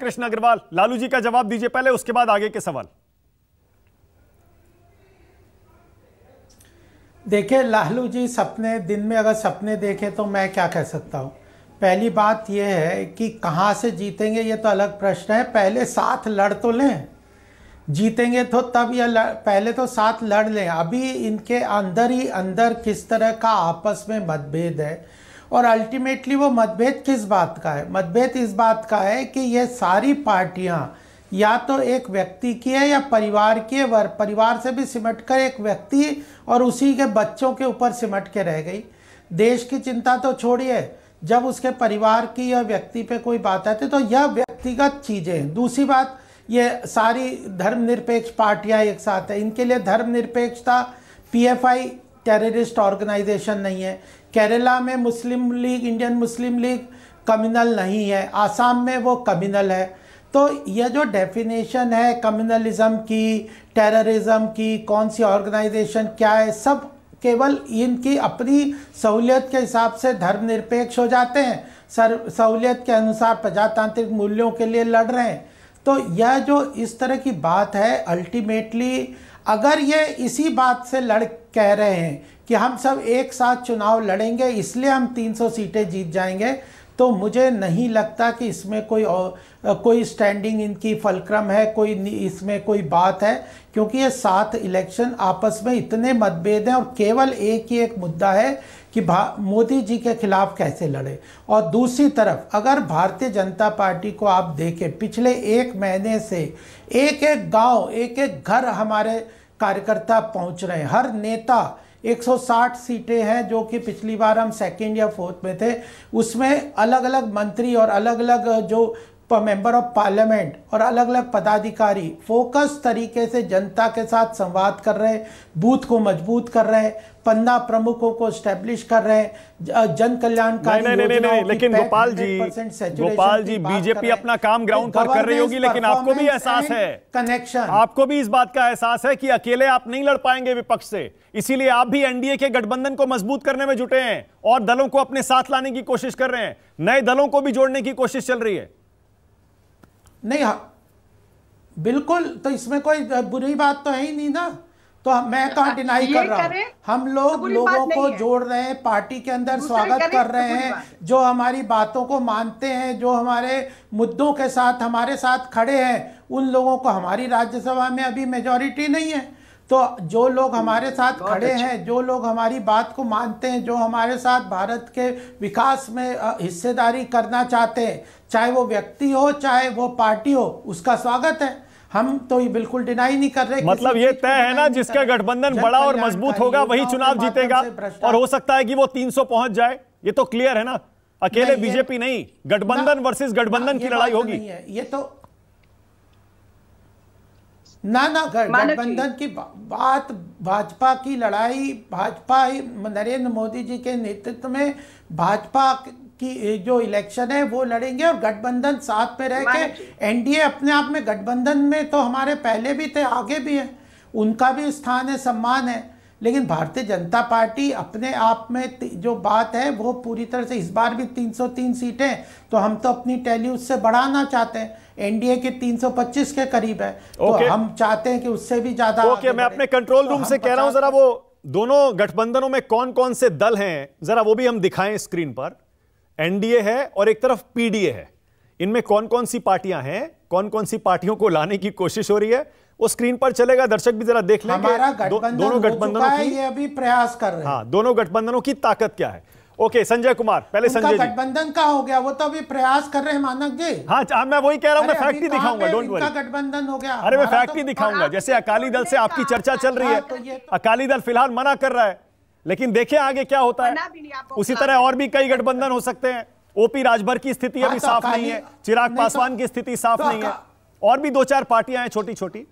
कृष्ण अग्रवाल लालू जी का जवाब दीजिए पहले उसके बाद आगे के सवाल देखिए लालू जी सपने दिन में अगर सपने देखे तो मैं क्या कह सकता हूं पहली बात यह है कि कहां से जीतेंगे ये तो अलग प्रश्न है पहले साथ लड़ तो लें जीतेंगे तो तब या पहले तो साथ लड़ लें अभी इनके अंदर ही अंदर किस तरह का आपस में मतभेद है और अल्टीमेटली वो मतभेद किस बात का है मतभेद इस बात का है कि ये सारी पार्टियाँ या तो एक व्यक्ति की है या परिवार की है परिवार से भी सिमट कर एक व्यक्ति और उसी के बच्चों के ऊपर सिमट के रह गई देश की चिंता तो छोड़िए जब उसके परिवार की या व्यक्ति पे कोई बात आती है तो यह व्यक्तिगत चीज़ें हैं दूसरी बात ये सारी धर्मनिरपेक्ष पार्टियाँ एक साथ हैं इनके लिए धर्मनिरपेक्षता आई टेररिस्ट ऑर्गेनाइजेशन नहीं है केरला में Muslim League Indian Muslim League communal नहीं है आसाम में वो कम्युनल है तो यह जो डेफिनेशन है कम्युनलिज्म की टेररिज्म की कौन सी ऑर्गेनाइजेशन क्या है सब केवल इनकी अपनी सहूलियत के हिसाब से धर्मनिरपेक्ष हो जाते हैं सर सहूलियत के अनुसार प्रजातांत्रिक मूल्यों के लिए लड़ रहे हैं तो यह जो इस तरह की बात है अल्टीमेटली अगर ये इसी बात से लड़ कह रहे हैं कि हम सब एक साथ चुनाव लड़ेंगे इसलिए हम 300 सीटें जीत जाएंगे तो मुझे नहीं लगता कि इसमें कोई कोई स्टैंडिंग इनकी फलक्रम है कोई इसमें कोई बात है क्योंकि ये सात इलेक्शन आपस में इतने मतभेद हैं और केवल एक ही एक मुद्दा है कि मोदी जी के खिलाफ कैसे लड़े और दूसरी तरफ अगर भारतीय जनता पार्टी को आप देखें पिछले एक महीने से एक एक गांव एक एक घर हमारे कार्यकर्ता पहुंच रहे हैं हर नेता 160 सीटें हैं जो कि पिछली बार हम सेकेंड या फोर्थ में थे उसमें अलग अलग मंत्री और अलग अलग जो मेंबर ऑफ पार्लियामेंट और अलग अलग पदाधिकारी फोकस तरीके से जनता के साथ संवाद कर रहे बूथ को मजबूत कर रहे पन्ना प्रमुखों को स्टैब्लिश कर रहे जन कल्याणकारी नहीं, नहीं, नहीं, लेकिन गोपाल जी गोपाल जी बीजेपी अपना काम ग्राउंड पर कर रही होगी लेकिन आपको भी एहसास है कनेक्शन आपको भी इस बात का एहसास है कि अकेले आप नहीं लड़ पाएंगे विपक्ष से इसीलिए आप भी एनडीए के गठबंधन को मजबूत करने में जुटे हैं और दलों को अपने साथ लाने की कोशिश कर रहे हैं नए दलों को भी जोड़ने की कोशिश चल रही है नहीं हाँ बिल्कुल तो इसमें कोई बुरी बात तो है ही नहीं ना तो मैं कहा तो डिनाई कर रहा हूँ हम लोग तो लोगों को जोड़ रहे हैं पार्टी के अंदर स्वागत कर तो रहे तो हैं जो हमारी बातों को मानते हैं जो हमारे मुद्दों के साथ हमारे साथ खड़े हैं उन लोगों को हमारी राज्यसभा में अभी मेजोरिटी नहीं है तो जो लोग हमारे साथ खड़े अच्छा। हैं जो लोग हमारी बात को मानते हैं जो हमारे साथ भारत के विकास में हिस्सेदारी करना चाहते हैं चाहे वो व्यक्ति हो चाहे वो पार्टी हो उसका स्वागत है हम तो ये बिल्कुल डिनाई नहीं कर रहे मतलब ये तय है ना जिसका गठबंधन बड़ा और मजबूत होगा वही चुनाव जीतेगा और हो सकता है कि वो 300 पहुंच जाए ये तो क्लियर है ना अकेले बीजेपी नहीं गठबंधन वर्सेस गठबंधन की लड़ाई तो होगी ये तो ना ना गठबंधन की बा, बात भाजपा की लड़ाई भाजपा नरेंद्र मोदी जी के नेतृत्व में भाजपा की जो इलेक्शन है वो लड़ेंगे और गठबंधन साथ में रह के एनडीए अपने आप में गठबंधन में तो हमारे पहले भी थे आगे भी हैं उनका भी स्थान है सम्मान है लेकिन भारतीय जनता पार्टी अपने आप में जो बात है वो पूरी तरह से इस बार भी 303 सीटें तो हम तो अपनी टैली उससे बढ़ाना चाहते हैं एनडीए के 325 के करीब है okay. तो हम चाहते हैं कि उससे भी ज्यादा ओके okay, मैं अपने कंट्रोल रूम तो से कह रहा हूं जरा वो दोनों गठबंधनों में कौन कौन से दल हैं जरा वो भी हम दिखाएं स्क्रीन पर एनडीए है और एक तरफ पीडीए है इनमें कौन कौन सी पार्टियां हैं कौन कौन सी पार्टियों को लाने की कोशिश हो रही है वो स्क्रीन पर चलेगा दर्शक भी जरा देख लेंगे हमारा दोनों गठबंधनों की ये अभी प्रयास कर रहे हैं हाँ दोनों गठबंधनों की ताकत क्या है ओके संजय कुमार पहले संजय गठबंधन का हो गया वो तो अभी प्रयास कर रहे हैं मानक जी हाँ आ, हाँ, मैं वही कह रहा हूँ मैं फैक्ट ही दिखाऊंगा डोंट वरी गठबंधन हो गया अरे मैं फैक्ट तो ही दिखाऊंगा जैसे अकाली दल से आपकी चर्चा चल रही है तो तो- अकाली दल फिलहाल मना कर रहा है लेकिन देखिए आगे क्या होता है उसी तरह और भी कई गठबंधन हो सकते हैं ओपी राजभर की स्थिति हाँ, अभी साफ नहीं है चिराग पासवान की स्थिति साफ नहीं है और भी दो चार पार्टियां हैं छोटी छोटी